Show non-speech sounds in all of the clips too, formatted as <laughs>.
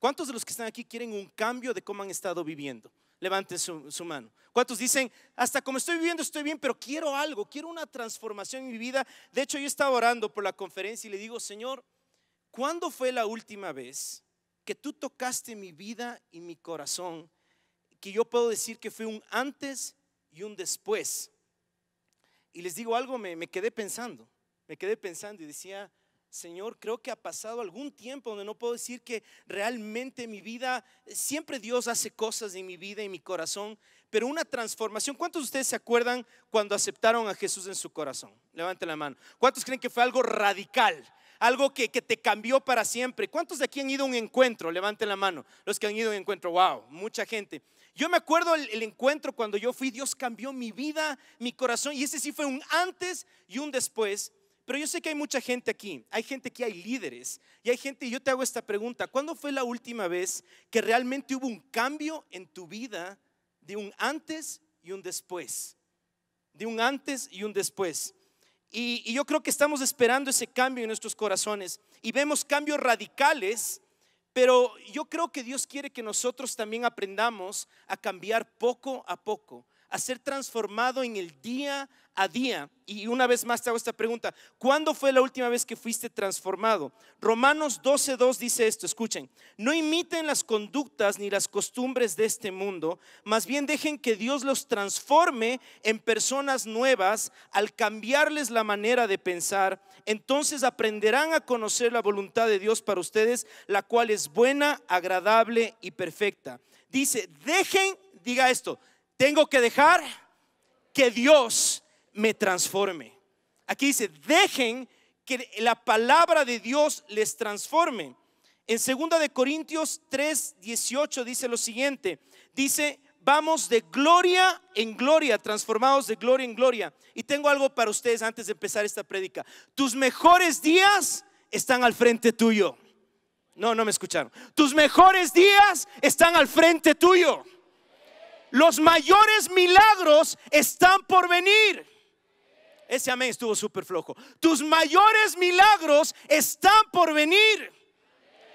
¿Cuántos de los que están aquí quieren un cambio de cómo han estado viviendo? Levanten su, mano. ¿Cuántos dicen, hasta como estoy viviendo estoy bien, pero quiero algo, quiero una transformación en mi vida? De hecho, yo estaba orando por la conferencia y le digo, Señor, ¿cuándo fue la última vez que tú tocaste mi vida y mi corazón? Que yo puedo decir que fue un antes y un después. Y les digo algo, me, me quedé pensando, me quedé pensando y decía, Señor, creo que ha pasado algún tiempo donde no puedo decir que realmente mi vida, siempre Dios hace cosas en mi vida y mi corazón, pero una transformación. ¿Cuántos de ustedes se acuerdan cuando aceptaron a Jesús en su corazón? Levanten la mano. ¿Cuántos creen que fue algo radical? Algo que, te cambió para siempre. ¿Cuántos de aquí han ido a un encuentro? Levanten la mano. Los que han ido a un encuentro, wow, mucha gente. Yo me acuerdo el, el, encuentro cuando yo fui, Dios cambió mi vida, mi corazón, y ese sí fue un antes y un después pero yo sé que hay mucha gente aquí, hay gente que hay líderes y hay gente, y yo te hago esta pregunta, ¿cuándo fue la última vez que realmente hubo un cambio en tu vida de un antes y un después? De un antes y un después. Y, y yo creo que estamos esperando ese cambio en nuestros corazones y vemos cambios radicales, pero yo creo que Dios quiere que nosotros también aprendamos a cambiar poco a poco a ser transformado en el día a día. Y una vez más te hago esta pregunta, ¿cuándo fue la última vez que fuiste transformado? Romanos 12.2 dice esto, escuchen, no imiten las conductas ni las costumbres de este mundo, más bien dejen que Dios los transforme en personas nuevas al cambiarles la manera de pensar. Entonces aprenderán a conocer la voluntad de Dios para ustedes, la cual es buena, agradable y perfecta. Dice, dejen, diga esto, tengo que dejar que Dios me transforme. Aquí dice, dejen que la palabra de Dios les transforme. En 2 de Corintios 3, 18 dice lo siguiente. Dice, vamos de gloria en gloria, transformados de gloria en gloria. Y tengo algo para ustedes antes de empezar esta prédica. Tus mejores días están al frente tuyo. No, no me escucharon. Tus mejores días están al frente tuyo. Los mayores milagros están por venir. Ese amén estuvo súper flojo. Tus mayores milagros están por venir.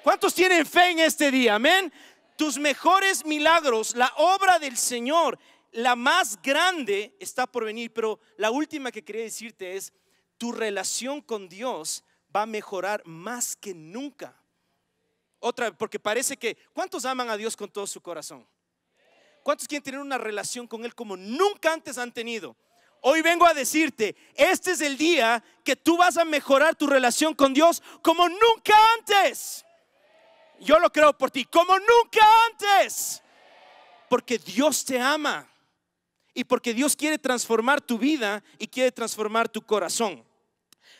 ¿Cuántos tienen fe en este día? Amén. Tus mejores milagros, la obra del Señor, la más grande está por venir. Pero la última que quería decirte es, tu relación con Dios va a mejorar más que nunca. Otra, porque parece que, ¿cuántos aman a Dios con todo su corazón? ¿Cuántos quieren tener una relación con Él como nunca antes han tenido? Hoy vengo a decirte, este es el día que tú vas a mejorar tu relación con Dios como nunca antes. Yo lo creo por ti, como nunca antes. Porque Dios te ama y porque Dios quiere transformar tu vida y quiere transformar tu corazón.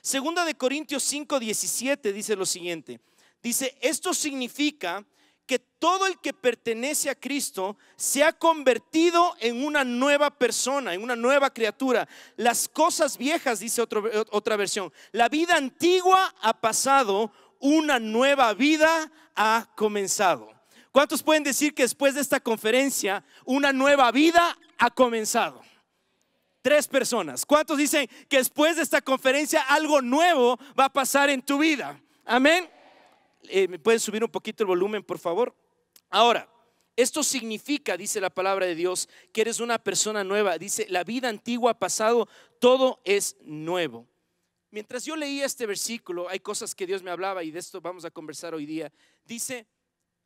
Segunda de Corintios 5, dice lo siguiente. Dice, esto significa que todo el que pertenece a Cristo se ha convertido en una nueva persona, en una nueva criatura. Las cosas viejas, dice otra versión, la vida antigua ha pasado, una nueva vida ha comenzado. ¿Cuántos pueden decir que después de esta conferencia una nueva vida ha comenzado? Tres personas. ¿Cuántos dicen que después de esta conferencia algo nuevo va a pasar en tu vida? Amén. Eh, ¿Me pueden subir un poquito el volumen, por favor? Ahora, esto significa, dice la palabra de Dios, que eres una persona nueva. Dice, la vida antigua ha pasado, todo es nuevo. Mientras yo leía este versículo, hay cosas que Dios me hablaba y de esto vamos a conversar hoy día. Dice,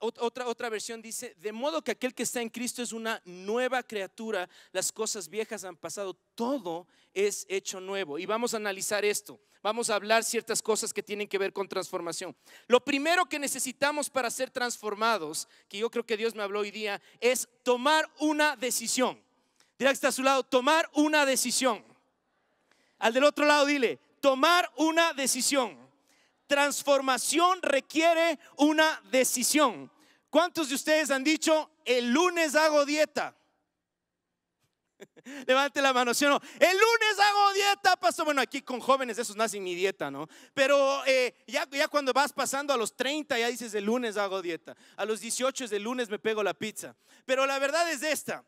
otra, otra versión dice, de modo que aquel que está en Cristo es una nueva criatura, las cosas viejas han pasado, todo es hecho nuevo. Y vamos a analizar esto, vamos a hablar ciertas cosas que tienen que ver con transformación. Lo primero que necesitamos para ser transformados, que yo creo que Dios me habló hoy día, es tomar una decisión. Dirá que está a su lado, tomar una decisión. Al del otro lado dile, tomar una decisión transformación requiere una decisión. ¿Cuántos de ustedes han dicho, el lunes hago dieta? <laughs> Levante la mano, si no? El lunes hago dieta, pastor. Bueno, aquí con jóvenes esos nace mi dieta, ¿no? Pero eh, ya, cuando vas pasando a los 30 ya dices, el lunes hago dieta. A los 18 es el lunes me pego la pizza. Pero la verdad es esta.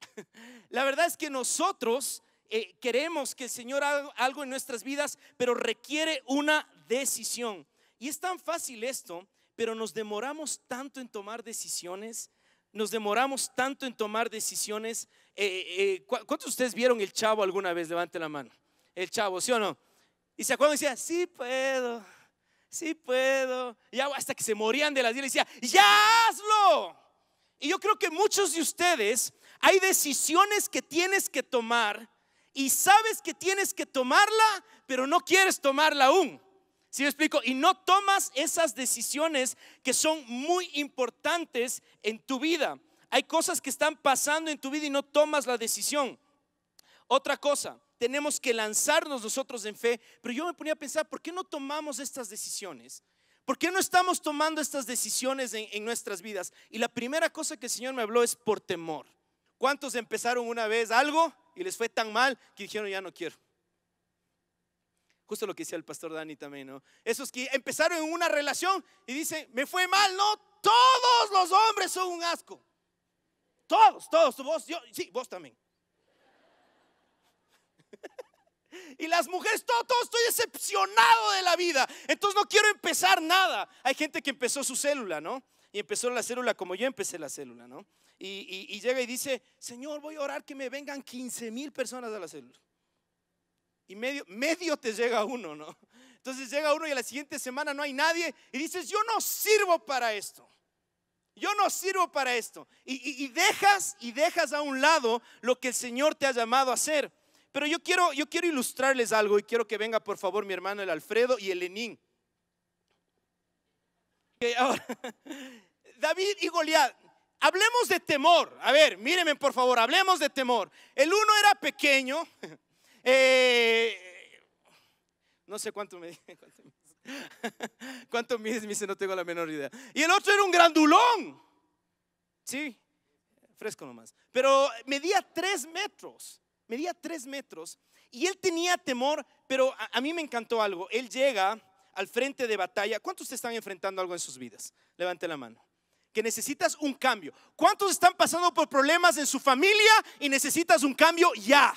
<laughs> La verdad es que nosotros eh, queremos que el Señor haga algo en nuestras vidas, pero requiere una decisión. Y es tan fácil esto, pero nos demoramos tanto en tomar decisiones. Nos demoramos tanto en tomar decisiones. Eh, eh, eh, ¿Cuántos de ustedes vieron el chavo alguna vez? Levante la mano. El chavo, ¿sí o no? Y se acuerdan y decía, sí puedo, sí puedo. Y hasta que se morían de las y decía, ya hazlo. Y yo creo que muchos de ustedes hay decisiones que tienes que tomar y sabes que tienes que tomarla, pero no quieres tomarla aún. Si me explico? Y no tomas esas decisiones que son muy importantes en tu vida. Hay cosas que están pasando en tu vida y no tomas la decisión. Otra cosa, tenemos que lanzarnos nosotros en fe. Pero yo me ponía a pensar, ¿por qué no tomamos estas decisiones? ¿Por qué no estamos tomando estas decisiones en, en nuestras vidas? Y la primera cosa que el Señor me habló es por temor. ¿Cuántos empezaron una vez algo y les fue tan mal que dijeron, ya no quiero? Justo lo que decía el pastor Dani también, ¿no? Esos que empezaron en una relación y dicen, me fue mal, no, todos los hombres son un asco. Todos, todos, vos, yo, sí, vos también. <laughs> Y las mujeres, todos todo estoy decepcionado de la vida. Entonces no quiero empezar nada. Hay gente que empezó su célula, ¿no? Y empezó la célula como yo empecé la célula, ¿no? Y, y llega y dice, Señor, voy a orar que me vengan 15 mil personas a la célula y medio, medio te llega uno, ¿no? Entonces llega uno y a la siguiente semana no hay nadie y dices, yo no sirvo para esto. Yo no sirvo para esto. Y, dejas y dejas a un lado lo que el Señor te ha llamado a hacer. Pero yo quiero, yo quiero ilustrarles algo y quiero que venga por favor mi hermano el Alfredo y el Lenín. <laughs> David y Goliat, hablemos de temor. A ver, mírenme por favor, hablemos de temor. El uno era pequeño, <laughs> Eh, no sé cuánto me <laughs> cuánto, cuánto mides, me dice, no tengo la menor idea. Y el otro era un grandulón. Sí, fresco nomás. Pero medía tres metros, medía tres metros. Y él tenía temor, pero a, mí me encantó algo. Él llega al frente de batalla. ¿Cuántos están enfrentando algo en sus vidas? Levante la mano. Que necesitas un cambio. ¿Cuántos están pasando por problemas en su familia y necesitas un cambio ya?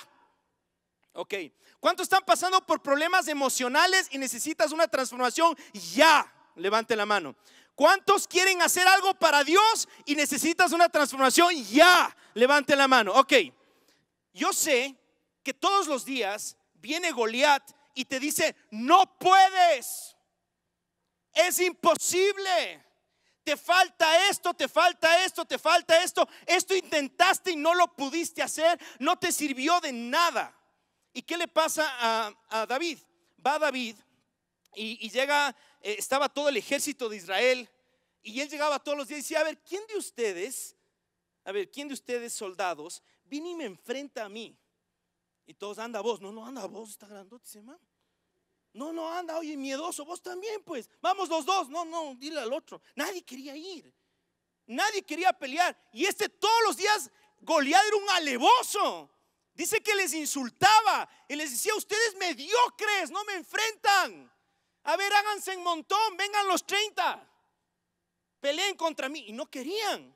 Ok. ¿Cuántos están pasando por problemas emocionales y necesitas una transformación? Ya. Levante la mano. ¿Cuántos quieren hacer algo para Dios y necesitas una transformación? Ya. Levante la mano. Ok. Yo sé que todos los días viene Goliat y te dice, no puedes. Es imposible. Te falta esto, te falta esto, te falta esto. Esto intentaste y no lo pudiste hacer. No te sirvió de nada. ¿Y qué le pasa a, David? Va David y, llega, eh, estaba todo el ejército de Israel y él llegaba todos los días y decía, a ver, ¿quién de ustedes, a ver, ¿quién de ustedes soldados viene y me enfrenta a mí? Y todos, anda vos, no, no, anda vos, está grandote ese No, no, anda, oye, miedoso, vos también, pues. Vamos los dos. No, no, dile al otro. Nadie quería ir. Nadie quería pelear. Y este todos los días, Goliat era un alevoso. Dice que les insultaba y les decía, ustedes mediocres, no me enfrentan. A ver, háganse en montón, vengan los 30. Peleen contra mí. Y no querían.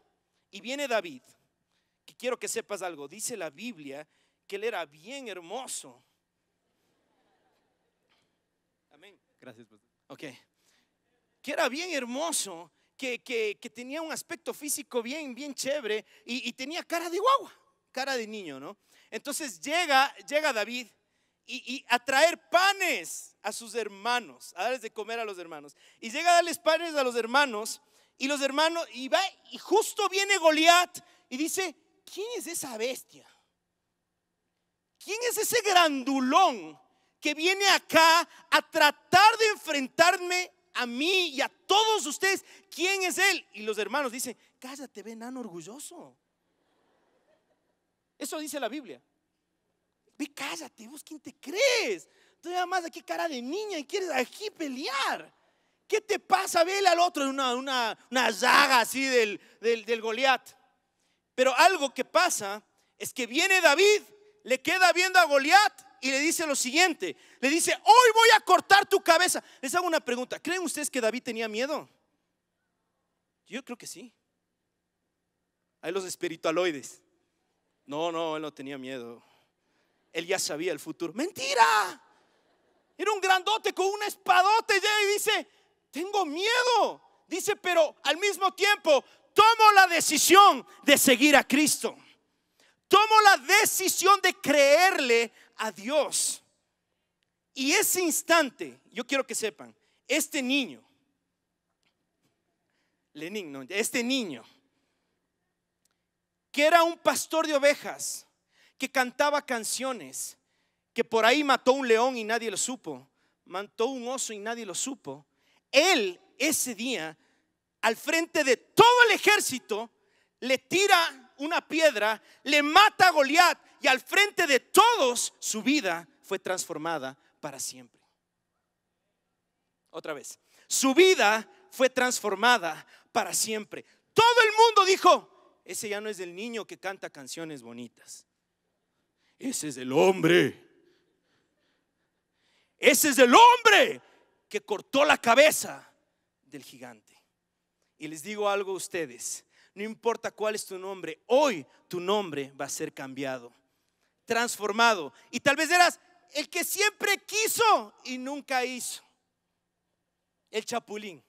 Y viene David, que quiero que sepas algo. Dice la Biblia que él era bien hermoso. Amén. Gracias, pastor. Ok. Que era bien hermoso, que, tenía un aspecto físico bien, bien chévere y, y tenía cara de guagua, cara de niño, ¿no? Entonces llega, llega David y, a traer panes a sus hermanos, a darles de comer a los hermanos. Y llega a darles panes a los hermanos y los hermanos, y va, y justo viene Goliat y dice, ¿quién es esa bestia? ¿Quién es ese grandulón que viene acá a tratar de enfrentarme a mí y a todos ustedes? ¿Quién es él? Y los hermanos dicen, cállate, venano orgulloso. Eso dice la Biblia. Ve, cállate, vos quién te crees. Tú nada más qué cara de niña y quieres aquí pelear. ¿Qué te pasa? Vele al otro una, una, una llaga así del, del, Goliat. Pero algo que pasa es que viene David, le queda viendo a Goliat y le dice lo siguiente. Le dice, hoy voy a cortar tu cabeza. Les hago una pregunta. ¿Creen ustedes que David tenía miedo? Yo creo que sí. Hay los espiritualoides. No, no, él no tenía miedo. Él ya sabía el futuro. Mentira. Era un grandote con un espadote y dice, tengo miedo. Dice, pero al mismo tiempo tomo la decisión de seguir a Cristo. Tomo la decisión de creerle a Dios. Y ese instante, yo quiero que sepan, este niño, Lenin, este niño que era un pastor de ovejas, que cantaba canciones, que por ahí mató un león y nadie lo supo, mató un oso y nadie lo supo. Él ese día, al frente de todo el ejército, le tira una piedra, le mata a Goliat y al frente de todos su vida fue transformada para siempre. Otra vez, su vida fue transformada para siempre. Todo el mundo dijo, ese ya no es el niño que canta canciones bonitas. Ese es el hombre. Ese es el hombre que cortó la cabeza del gigante. Y les digo algo a ustedes, no importa cuál es tu nombre, hoy tu nombre va a ser cambiado, transformado. Y tal vez eras el que siempre quiso y nunca hizo. El chapulín.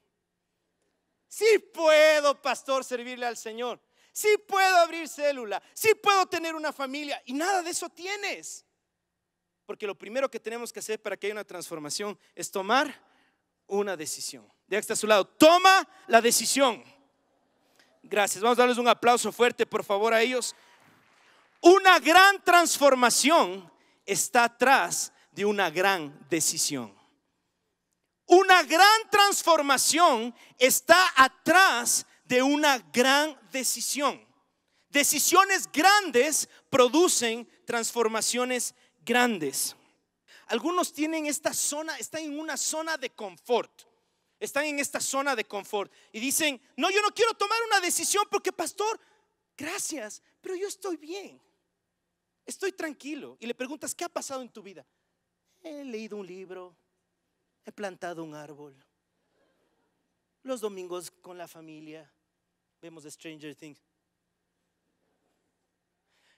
Sí puedo, pastor, servirle al Señor. Si puedo abrir célula, Si puedo tener una familia y nada de eso tienes. Porque lo primero que tenemos que hacer para que haya una transformación es tomar una decisión. De está a su lado, toma la decisión. Gracias. Vamos a darles un aplauso fuerte, por favor, a ellos. Una gran transformación está atrás de una gran decisión. Una gran transformación está atrás de una gran decisión. Decisiones grandes producen transformaciones grandes. Algunos tienen esta zona, están en una zona de confort. Están en esta zona de confort y dicen, no, yo no quiero tomar una decisión porque, pastor, gracias, pero yo estoy bien. Estoy tranquilo. Y le preguntas, ¿qué ha pasado en tu vida? He leído un libro, he plantado un árbol, los domingos con la familia, vemos Stranger Things.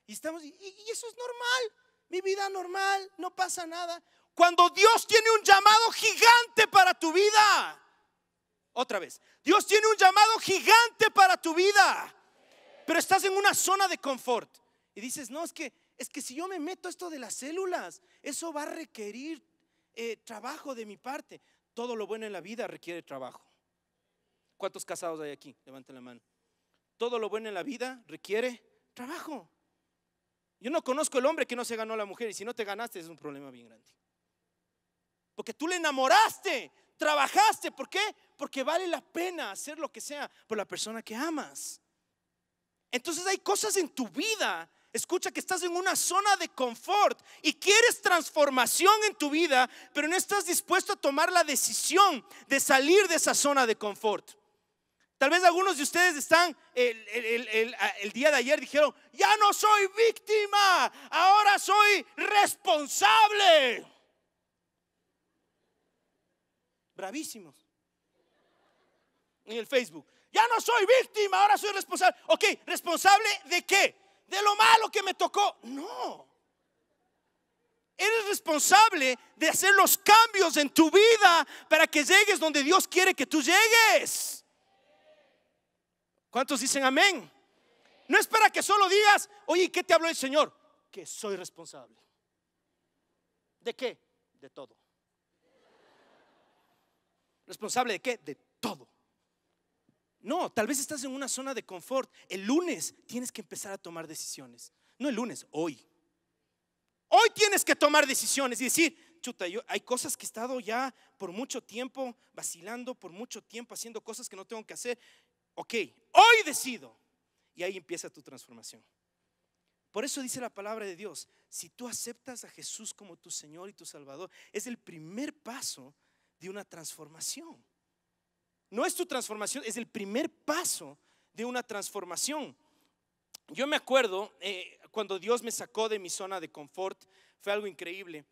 Y estamos, y, eso es normal, mi vida normal, no pasa nada. Cuando Dios tiene un llamado gigante para tu vida, otra vez, Dios tiene un llamado gigante para tu vida, pero estás en una zona de confort y dices, no, es que, es que si yo me meto esto de las células, eso va a requerir eh, trabajo de mi parte. Todo lo bueno en la vida requiere trabajo. ¿Cuántos casados hay aquí? Levanten la mano todo lo bueno en la vida requiere trabajo. Yo no conozco el hombre que no se ganó a la mujer y si no te ganaste es un problema bien grande. Porque tú le enamoraste, trabajaste. ¿Por qué? Porque vale la pena hacer lo que sea por la persona que amas. Entonces hay cosas en tu vida. Escucha que estás en una zona de confort y quieres transformación en tu vida, pero no estás dispuesto a tomar la decisión de salir de esa zona de confort. Tal vez algunos de ustedes están el, día de ayer dijeron, ya no soy víctima, ahora soy responsable. Bravísimos. En el Facebook, ya no soy víctima, ahora soy responsable. Ok, responsable de qué? De lo malo que me tocó. No. Eres responsable de hacer los cambios en tu vida para que llegues donde Dios quiere que tú llegues. ¿Cuántos dicen amén? No espera que solo digas, oye, ¿qué te habló el Señor? Que soy responsable. ¿De qué? De todo. ¿Responsable de qué? De todo. No, tal vez estás en una zona de confort. El lunes tienes que empezar a tomar decisiones. No el lunes, hoy. Hoy tienes que tomar decisiones y decir, chuta, yo, hay cosas que he estado ya por mucho tiempo vacilando, por mucho tiempo haciendo cosas que no tengo que hacer ok, hoy decido. Y ahí empieza tu transformación. Por eso dice la palabra de Dios, si tú aceptas a Jesús como tu Señor y tu Salvador, es el primer paso de una transformación. No es tu transformación, es el primer paso de una transformación. Yo me acuerdo eh, cuando Dios me sacó de mi zona de confort, fue algo increíble.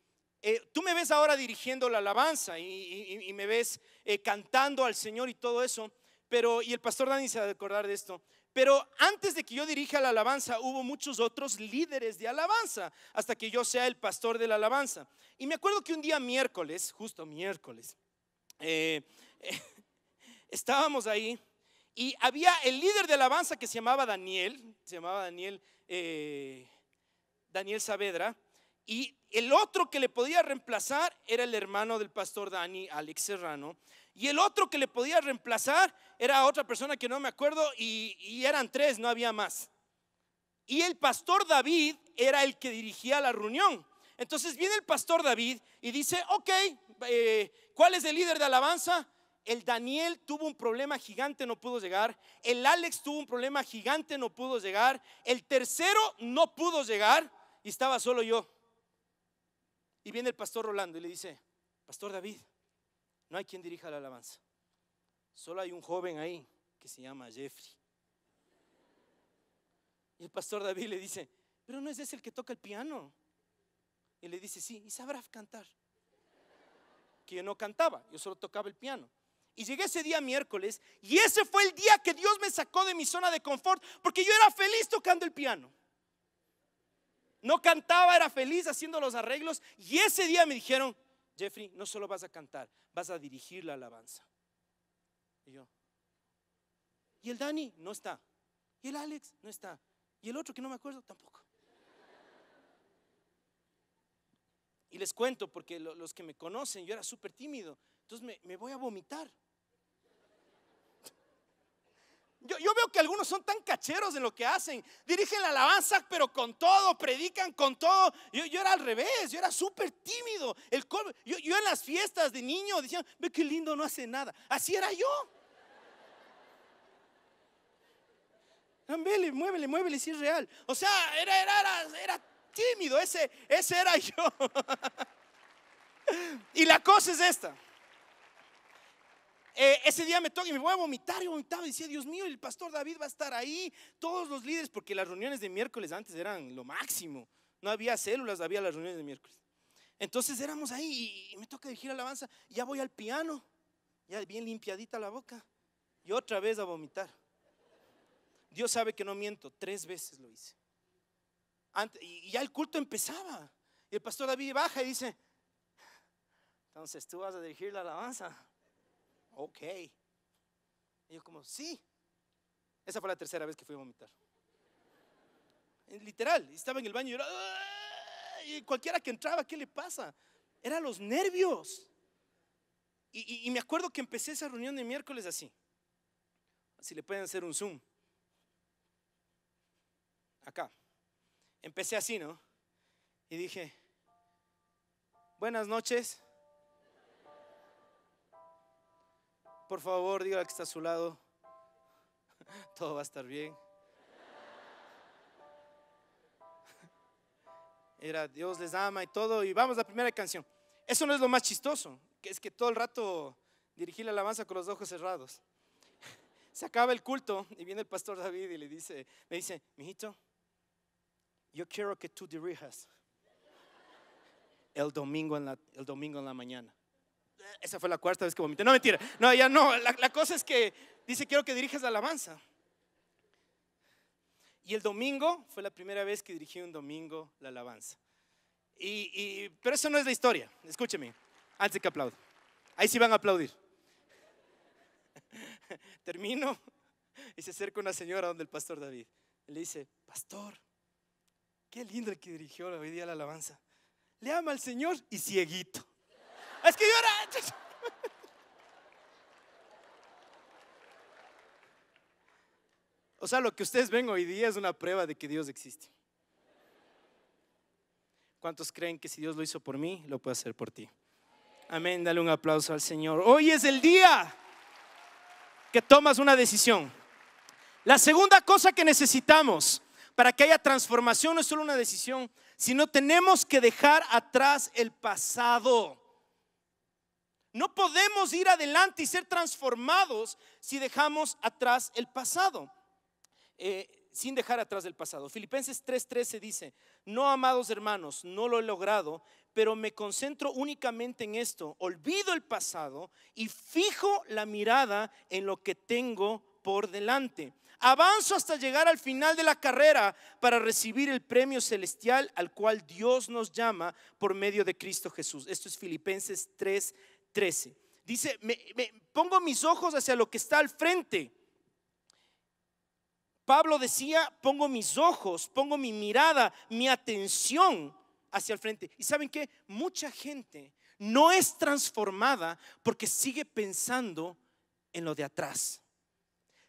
Eh, tú me ves ahora dirigiendo la alabanza y, me ves eh, cantando al Señor y todo eso, pero, y el pastor Dani se va a acordar de esto, pero antes de que yo dirija la alabanza, hubo muchos otros líderes de alabanza, hasta que yo sea el pastor de la alabanza. Y me acuerdo que un día miércoles, justo miércoles, eh, <laughs> estábamos ahí y había el líder de alabanza que se llamaba Daniel, se llamaba Daniel, eh, Daniel Saavedra, y el otro que le podía reemplazar era el hermano del pastor Dani, Alex Serrano. Y el otro que le podía reemplazar era otra persona que no me acuerdo y, eran tres, no había más. Y el pastor David era el que dirigía la reunión. Entonces viene el pastor David y dice, ok, eh, ¿cuál es el líder de alabanza? El Daniel tuvo un problema gigante, no pudo llegar. El Alex tuvo un problema gigante, no pudo llegar. El tercero no pudo llegar y estaba solo yo. Y viene el pastor Rolando y le dice, pastor David, no hay quien dirija la alabanza. Solo hay un joven ahí que se llama Jeffrey. Y el pastor David le dice, pero no es ese el que toca el piano. Y le dice, sí, y sabrá cantar. Que yo no cantaba, yo solo tocaba el piano. Y llegué ese día miércoles y ese fue el día que Dios me sacó de mi zona de confort porque yo era feliz tocando el piano. No cantaba, era feliz haciendo los arreglos y ese día me dijeron, Jeffrey, no solo vas a cantar, vas a dirigir la alabanza. Y yo, y el Dani no está, y el Alex no está, y el otro que no me acuerdo tampoco. Y les cuento, porque los que me conocen, yo era súper tímido, entonces me, me voy a vomitar. Yo, veo que algunos son tan cacheros en lo que hacen. Dirigen la alabanza, pero con todo, predican con todo. Yo, era al revés, yo era súper tímido. El, yo, en las fiestas de niño decían, ve qué lindo, no hace nada. Así era yo. Muevele, muévele, muévele, si es real. O sea, era, era, era, era tímido, ese, ese era <laughs> yo. y la cosa es esta. Eh, ese día me toca y me voy a vomitar. Y vomitaba y decía, Dios mío, el pastor David va a estar ahí. Todos los líderes, porque las reuniones de miércoles antes eran lo máximo. No había células, había las reuniones de miércoles. Entonces éramos ahí y, me toca dirigir alabanza. ya voy al piano, ya bien limpiadita la boca. Y otra vez a vomitar. Dios sabe que no miento, tres veces lo hice. y ya el culto empezaba. Y el pastor David baja y dice, entonces tú vas a dirigir la alabanza ok. Y yo como, sí. Esa fue la tercera vez que fui a vomitar. Literal, estaba en el baño y, era, cualquiera que entraba, ¿qué le pasa? eran los nervios. Y, y me acuerdo que empecé esa reunión de miércoles así. Si le pueden hacer un zoom. Acá. Empecé así, ¿no? Y dije, buenas noches. Por favor, diga que está a su lado. <laughs> Todo va a estar bien. Era Dios les ama y todo. Y vamos a la primera canción. Eso no es lo más chistoso, que es que todo el rato dirigí la alabanza con los ojos cerrados. <laughs> Se acaba el culto y viene el pastor David y le dice, me dice, mijito, yo quiero que tú dirijas el domingo en el domingo en la mañana. Esa fue la cuarta vez que vomité. No, mentira. No, ya no. La, cosa es que dice, quiero que dirijas la alabanza. Y el domingo fue la primera vez que dirigí un domingo la alabanza. Y, pero eso no es la historia. Escúcheme, antes de que aplaude. Ahí sí van a aplaudir. <laughs> Termino y se acerca una señora donde el pastor David. Le dice, pastor, qué lindo el que dirigió hoy día la alabanza. Le ama al Señor y cieguito. Es que yo era... O sea, lo que ustedes ven hoy día es una prueba de que Dios existe. ¿Cuántos creen que si Dios lo hizo por mí, lo puede hacer por ti? Amén, dale un aplauso al Señor. Hoy es el día que tomas una decisión. La segunda cosa que necesitamos para que haya transformación no es solo una decisión, sino tenemos que dejar atrás el pasado. No podemos ir adelante y ser transformados si dejamos atrás el pasado. Eh, sin dejar atrás el pasado. Filipenses 3:13 dice, no amados hermanos, no lo he logrado, pero me concentro únicamente en esto, olvido el pasado y fijo la mirada en lo que tengo por delante. Avanzo hasta llegar al final de la carrera para recibir el premio celestial al cual Dios nos llama por medio de Cristo Jesús. Esto es Filipenses 3, 13. Dice, me, pongo mis ojos hacia lo que está al frente. Pablo decía, pongo mis ojos, pongo mi mirada, mi atención hacia el frente. Y saben que mucha gente no es transformada porque sigue pensando en lo de atrás.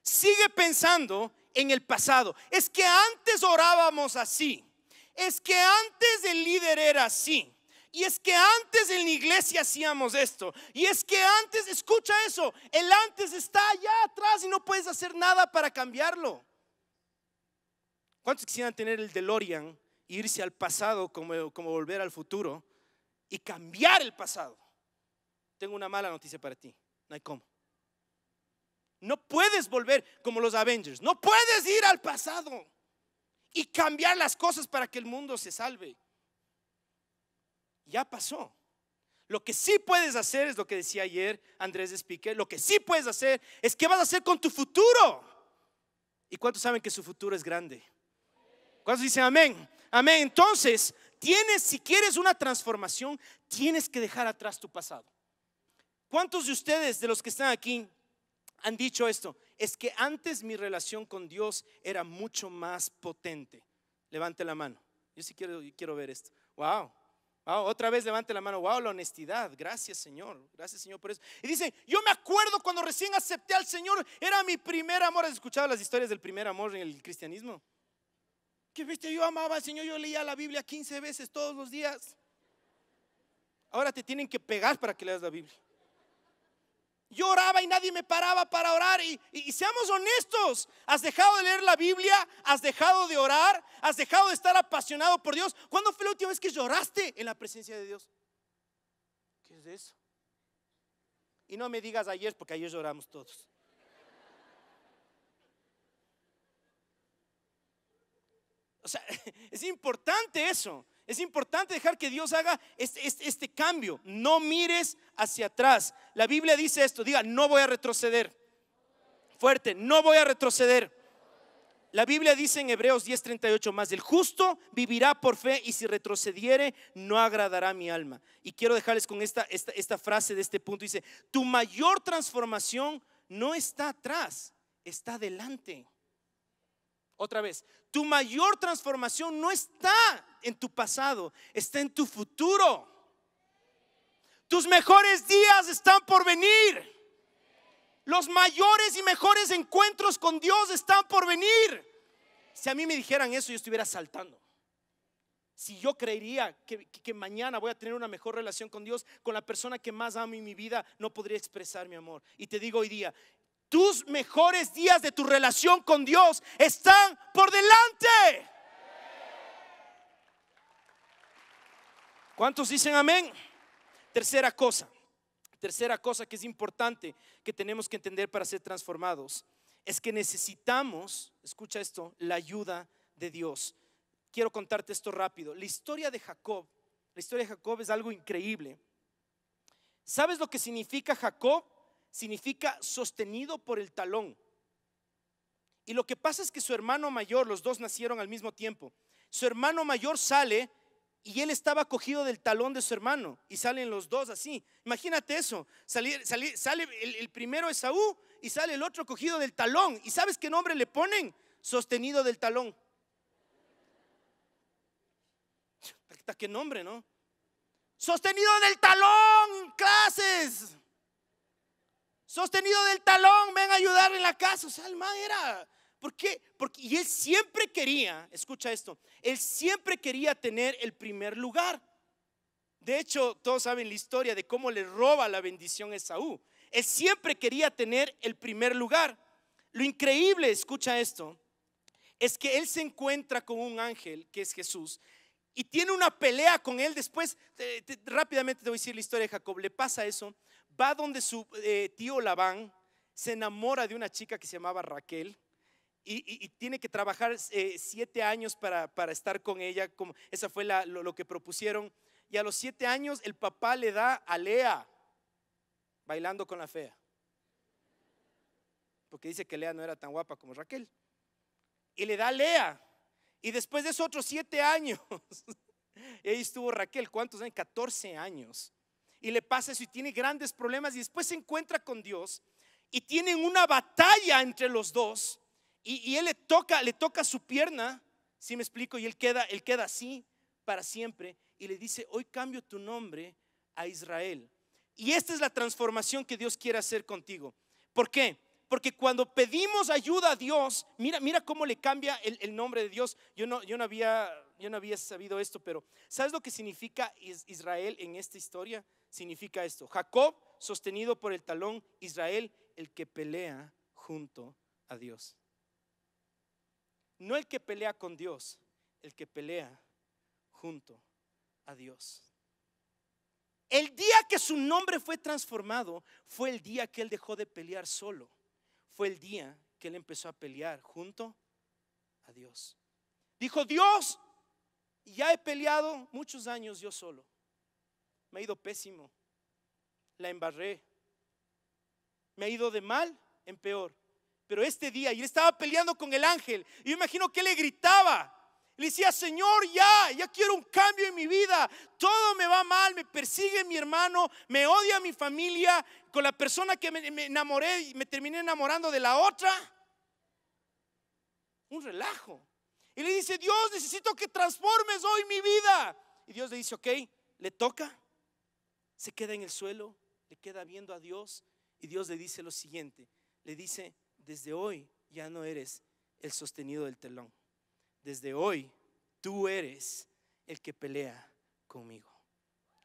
Sigue pensando en el pasado. Es que antes orábamos así. Es que antes el líder era así. Y es que antes en la iglesia hacíamos esto. Y es que antes, escucha eso, el antes está allá atrás y no puedes hacer nada para cambiarlo. ¿Cuántos quisieran tener el DeLorean, e irse al pasado como, como volver al futuro y cambiar el pasado? Tengo una mala noticia para ti. No hay cómo. No puedes volver como los Avengers. No puedes ir al pasado y cambiar las cosas para que el mundo se salve ya pasó. Lo que sí puedes hacer es lo que decía ayer Andrés de Lo que sí puedes hacer es qué vas a hacer con tu futuro. ¿Y cuántos saben que su futuro es grande? ¿Cuántos dicen amén? Amén. Entonces, tienes, si quieres una transformación, tienes que dejar atrás tu pasado. ¿Cuántos de ustedes, de los que están aquí, han dicho esto? Es que antes mi relación con Dios era mucho más potente. Levante la mano. Yo sí quiero, quiero ver esto. Wow. Ah, otra vez levante la mano. Wow, la honestidad. Gracias, Señor. Gracias, Señor, por eso. Y dice: Yo me acuerdo cuando recién acepté al Señor. Era mi primer amor. ¿Has escuchado las historias del primer amor en el cristianismo? Que viste, yo amaba al Señor. Yo leía la Biblia 15 veces todos los días. Ahora te tienen que pegar para que leas la Biblia. Yo oraba y nadie me paraba para orar. Y, seamos honestos, ¿has dejado de leer la Biblia? ¿Has dejado de orar? ¿Has dejado de estar apasionado por Dios? ¿Cuándo fue la última vez que lloraste en la presencia de Dios? ¿Qué es eso? Y no me digas ayer, porque ayer lloramos todos. O sea, <laughs> es importante eso. Es importante dejar que Dios haga este, este, este, cambio. No mires hacia atrás. La Biblia dice esto, diga, no voy a retroceder. Fuerte, no voy a retroceder. La Biblia dice en Hebreos 10:38 más, el justo vivirá por fe y si retrocediere no agradará mi alma. Y quiero dejarles con esta, esta, frase de este punto. Dice, tu mayor transformación no está atrás, está delante. Otra vez, tu mayor transformación no está en tu pasado, está en tu futuro. Tus mejores días están por venir. Los mayores y mejores encuentros con Dios están por venir. Si a mí me dijeran eso, yo estuviera saltando. Si yo creería que, que mañana voy a tener una mejor relación con Dios, con la persona que más amo en mi vida, no podría expresar mi amor. Y te digo hoy día, tus mejores días de tu relación con Dios están por delante. ¿Cuántos dicen amén? Tercera cosa, tercera cosa que es importante que tenemos que entender para ser transformados, es que necesitamos, escucha esto, la ayuda de Dios. Quiero contarte esto rápido. La historia de Jacob, la historia de Jacob es algo increíble. ¿Sabes lo que significa Jacob? significa sostenido por el talón. Y lo que pasa es que su hermano mayor, los dos nacieron al mismo tiempo, su hermano mayor sale y él estaba cogido del talón de su hermano y salen los dos así. Imagínate eso, sale, el, el, primero Esaú y sale el otro cogido del talón. ¿Y sabes qué nombre le ponen? Sostenido del talón. ¿Qué nombre, no? Sostenido del talón, clases. Sostenido del talón, ven a ayudar en la casa. O sea, el era. ¿Por qué? Porque, y él siempre quería, escucha esto, él siempre quería tener el primer lugar. De hecho, todos saben la historia de cómo le roba la bendición a Esaú. Él siempre quería tener el primer lugar. Lo increíble, escucha esto, es que él se encuentra con un ángel que es Jesús y tiene una pelea con él después. rápidamente te voy a decir la historia de Jacob. Le pasa eso va donde su eh, tío Labán, se enamora de una chica que se llamaba Raquel. Y, tiene que trabajar eh, siete años para, estar con ella. Como, esa fue lo, que propusieron. Y a los siete años el papá le da a Lea, bailando con la fea. Porque dice que Lea no era tan guapa como Raquel. Y le da a Lea. Y después de esos otros siete años, <laughs> ahí estuvo Raquel, ¿cuántos años? 14 años y le pasa eso y tiene grandes problemas y después se encuentra con Dios y tienen una batalla entre los dos y, él le toca, le toca su pierna, si me explico, y él queda, él queda así para siempre y le dice, hoy cambio tu nombre a Israel. Y esta es la transformación que Dios quiere hacer contigo. ¿Por qué? Porque cuando pedimos ayuda a Dios, mira, mira cómo le cambia el, el nombre de Dios. Yo no, yo no había yo no había sabido esto, pero ¿sabes lo que significa Israel en esta historia? Significa esto. Jacob sostenido por el talón, Israel el que pelea junto a Dios. No el que pelea con Dios, el que pelea junto a Dios. El día que su nombre fue transformado fue el día que él dejó de pelear solo. Fue el día que él empezó a pelear junto a Dios. Dijo, Dios, ya he peleado muchos años yo solo. Me ha ido pésimo. La embarré. Me ha ido de mal en peor. Pero este día, y estaba peleando con el ángel, y yo imagino que le gritaba. Le decía, Señor, ya, ya quiero un cambio en mi vida. Todo me va mal, me persigue mi hermano, me odia mi familia. Con la persona que me, enamoré Y me terminé enamorando de la otra. Un relajo. Y le dice, Dios, necesito que transformes hoy mi vida. Y Dios le dice, ok, le toca. Se queda en el suelo, le queda viendo a Dios. Y Dios le dice lo siguiente. Le dice, desde hoy ya no eres el sostenido del telón. Desde hoy tú eres el que pelea conmigo,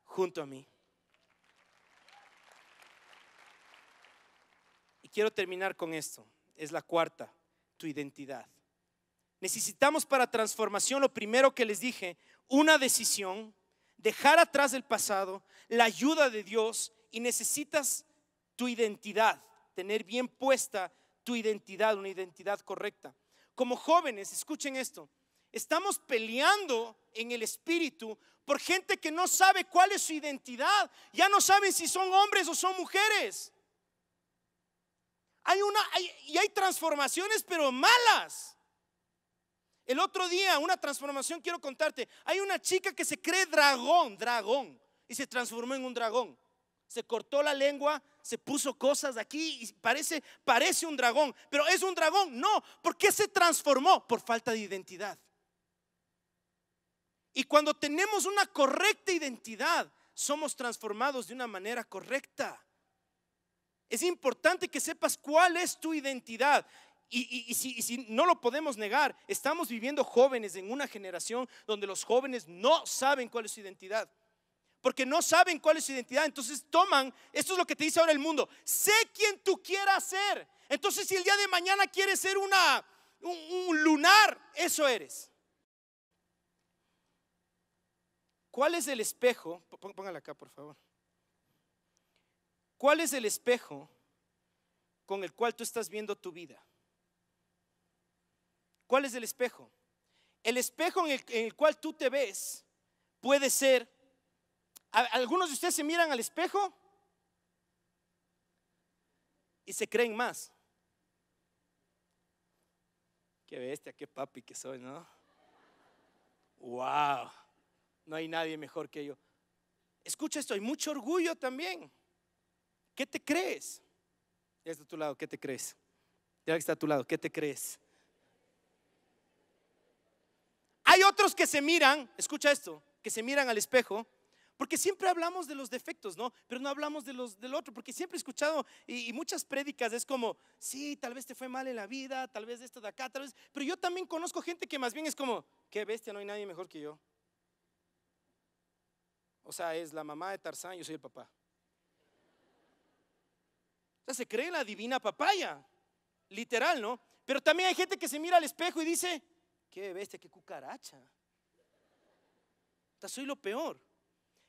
junto a mí. Y quiero terminar con esto. Es la cuarta, tu identidad. Necesitamos para transformación lo primero que les dije, una decisión, dejar atrás el pasado, la ayuda de Dios y necesitas tu identidad, tener bien puesta tu identidad, una identidad correcta. Como jóvenes, escuchen esto, estamos peleando en el espíritu por gente que no sabe cuál es su identidad, ya no saben si son hombres o son mujeres. Hay una y hay transformaciones pero malas. El otro día, una transformación, quiero contarte, hay una chica que se cree dragón, dragón, y se transformó en un dragón. Se cortó la lengua, se puso cosas aquí y parece, parece un dragón, pero es un dragón. No, porque se transformó? Por falta de identidad. Y cuando tenemos una correcta identidad, somos transformados de una manera correcta. Es importante que sepas cuál es tu identidad y, si, no lo podemos negar, estamos viviendo jóvenes en una generación donde los jóvenes no saben cuál es su identidad. Porque no saben cuál es su identidad. Entonces toman, esto es lo que te dice ahora el mundo, sé quién tú quieras ser. Entonces si el día de mañana quieres ser una, un, lunar, eso eres. ¿Cuál es el espejo? Póngala acá, por favor. ¿Cuál es el espejo con el cual tú estás viendo tu vida? ¿Cuál es el espejo? El espejo en el, cual tú te ves puede ser... Algunos de ustedes se miran al espejo y se creen más. Qué bestia, qué papi que soy, ¿no? Wow, no hay nadie mejor que yo. Escucha esto, hay mucho orgullo también. ¿Qué te crees? Ya está a tu lado, ¿qué te crees? Ya está a tu lado, ¿qué te crees? Hay otros que se miran, escucha esto, que se miran al espejo, porque siempre hablamos de los defectos, ¿no? Pero no hablamos de los del otro, porque siempre he escuchado y, muchas prédicas es como, sí, tal vez te fue mal en la vida, tal vez esto de acá, tal vez, pero yo también conozco gente que más bien es como, qué bestia, no hay nadie mejor que yo. O sea, es la mamá de Tarzán, yo soy el papá. O sea, se cree la divina papaya, literal, ¿no? Pero también hay gente que se mira al espejo y dice, Qué bestia, qué cucaracha. soy lo peor.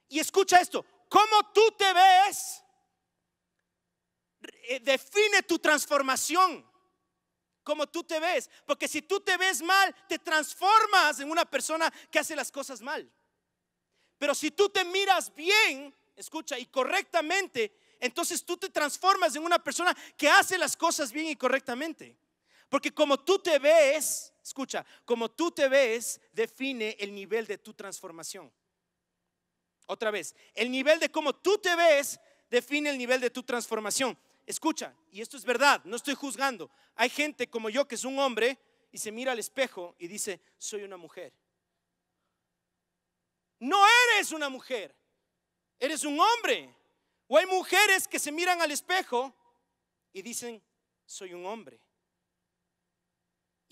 Y escucha esto, ¿cómo tú te ves? Eh, define tu transformación. Como tú te ves, porque si tú te ves mal, te transformas en una persona que hace las cosas mal. Pero si tú te miras bien, escucha, y correctamente, entonces tú te transformas en una persona que hace las cosas bien y correctamente. Porque como tú te ves, escucha, como tú te ves define el nivel de tu transformación. Otra vez, el nivel de cómo tú te ves define el nivel de tu transformación. Escucha, y esto es verdad, no estoy juzgando. Hay gente como yo que es un hombre y se mira al espejo y dice, soy una mujer. No eres una mujer, eres un hombre. O hay mujeres que se miran al espejo y dicen, soy un hombre.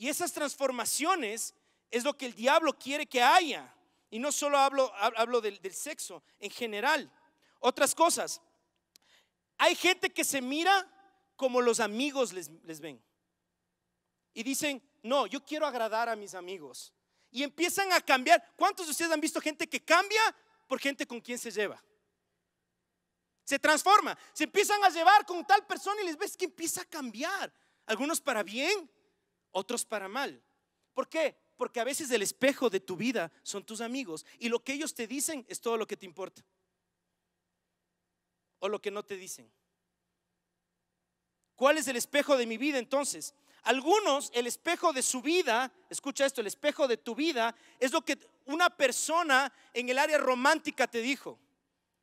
Y esas transformaciones es lo que el diablo quiere que haya. Y no solo hablo, hablo del, sexo, en general. Otras cosas. Hay gente que se mira como los amigos les, les ven. Y dicen, no, yo quiero agradar a mis amigos. Y empiezan a cambiar. ¿Cuántos de ustedes han visto gente que cambia por gente con quien se lleva? Se transforma. Se empiezan a llevar con tal persona y les ves que empieza a cambiar. Algunos para bien, otros para mal. ¿Por qué? Porque a veces el espejo de tu vida son tus amigos y lo que ellos te dicen es todo lo que te importa. O lo que no te dicen. ¿Cuál es el espejo de mi vida entonces? Algunos, el espejo de su vida, escucha esto, el espejo de tu vida es lo que una persona en el área romántica te dijo.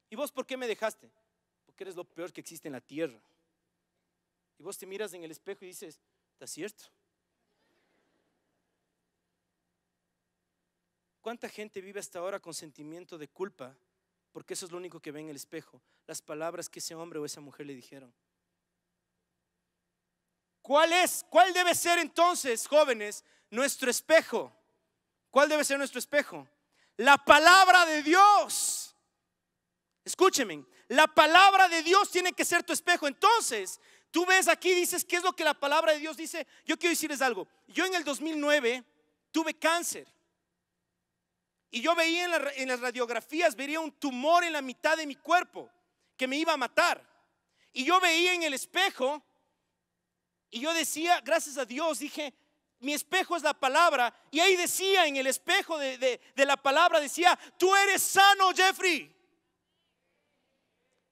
¿Y vos por qué me dejaste? Porque eres lo peor que existe en la tierra. Y vos te miras en el espejo y dices, está cierto. ¿Cuánta gente vive hasta ahora con sentimiento de culpa? Porque eso es lo único que ve en el espejo, las palabras que ese hombre o esa mujer le dijeron. ¿Cuál es? ¿Cuál debe ser entonces, jóvenes, nuestro espejo? ¿Cuál debe ser nuestro espejo? La palabra de Dios. Escúcheme, la palabra de Dios tiene que ser tu espejo. Entonces, tú ves aquí, dices, ¿qué es lo que la palabra de Dios dice? Yo quiero decirles algo. Yo en el 2009 tuve cáncer. Y yo veía en, las radiografías, Vería un tumor en la mitad de mi cuerpo que me iba a matar. Y yo veía en el espejo y yo decía, gracias a Dios, dije, mi espejo es la palabra. Y ahí decía en el espejo de, de la palabra, decía, tú eres sano, Jeffrey.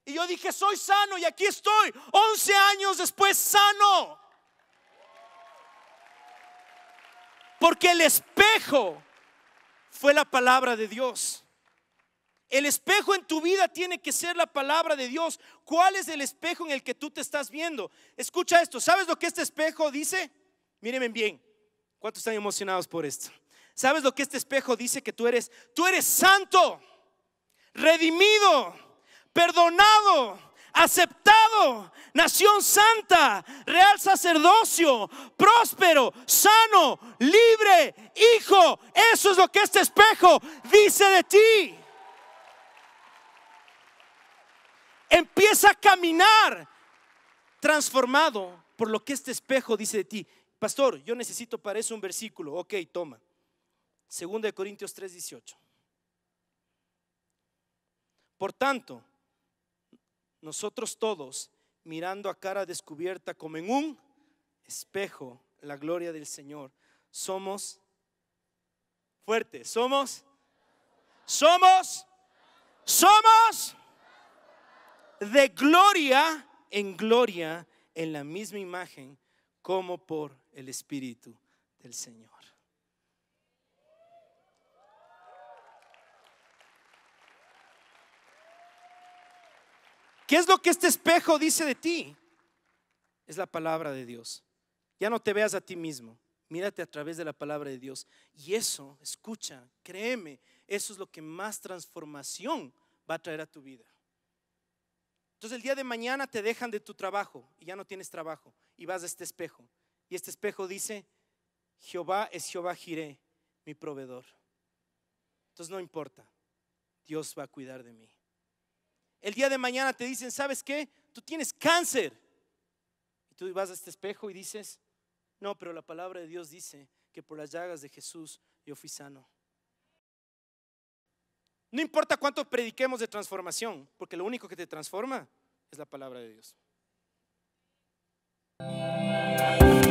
Y yo dije, soy sano y aquí estoy, 11 años después sano. Porque el espejo fue la palabra de Dios. El espejo en tu vida tiene que ser la palabra de Dios. ¿Cuál es el espejo en el que tú te estás viendo? Escucha esto. ¿Sabes lo que este espejo dice? Mírenme bien. ¿Cuántos están emocionados por esto? ¿Sabes lo que este espejo dice que tú eres? Tú eres santo, redimido, perdonado, aceptado, nación santa, real sacerdocio, próspero, sano, libre, hijo. Eso es lo que este espejo dice de ti. Empieza a caminar transformado por lo que este espejo dice de ti. Pastor, yo necesito para eso un versículo. Ok, toma. Segunda de Corintios 3:18. Por tanto, nosotros todos, mirando a cara descubierta como en un espejo la gloria del Señor, somos fuertes, somos, somos, somos de gloria en gloria en la misma imagen como por el Espíritu del Señor. ¿Qué es lo que este espejo dice de ti? Es la palabra de Dios. Ya no te veas a ti mismo, mírate a través de la palabra de Dios. Y eso, escucha, créeme, eso es lo que más transformación va a traer a tu vida. Entonces el día de mañana te dejan de tu trabajo y ya no tienes trabajo y vas a este espejo. Y este espejo dice, Jehová es Jehová Jiré, mi proveedor. Entonces no importa, Dios va a cuidar de mí el día de mañana te dicen, ¿sabes qué? Tú tienes cáncer. Y tú vas a este espejo y dices, no, pero la palabra de Dios dice que por las llagas de Jesús yo fui sano. No importa cuánto prediquemos de transformación, porque lo único que te transforma es la palabra de Dios.